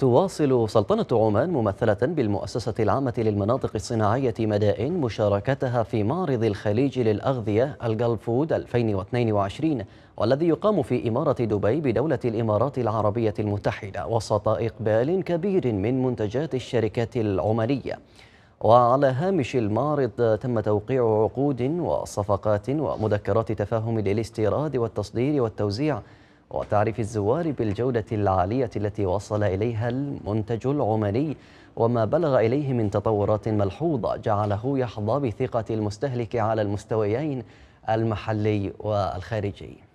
تواصل سلطنة عمان ممثلة بالمؤسسة العامة للمناطق الصناعية مدائن مشاركتها في معرض الخليج للأغذية الجلفود 2022 والذي يقام في إمارة دبي بدولة الإمارات العربية المتحدة وسط إقبال كبير من منتجات الشركات العمانية وعلى هامش المعرض تم توقيع عقود وصفقات ومذكرات تفاهم للاستيراد والتصدير والتوزيع وتعريف الزوار بالجودة العالية التي وصل إليها المنتج العماني وما بلغ إليه من تطورات ملحوظة جعله يحظى بثقة المستهلك على المستويين المحلي والخارجي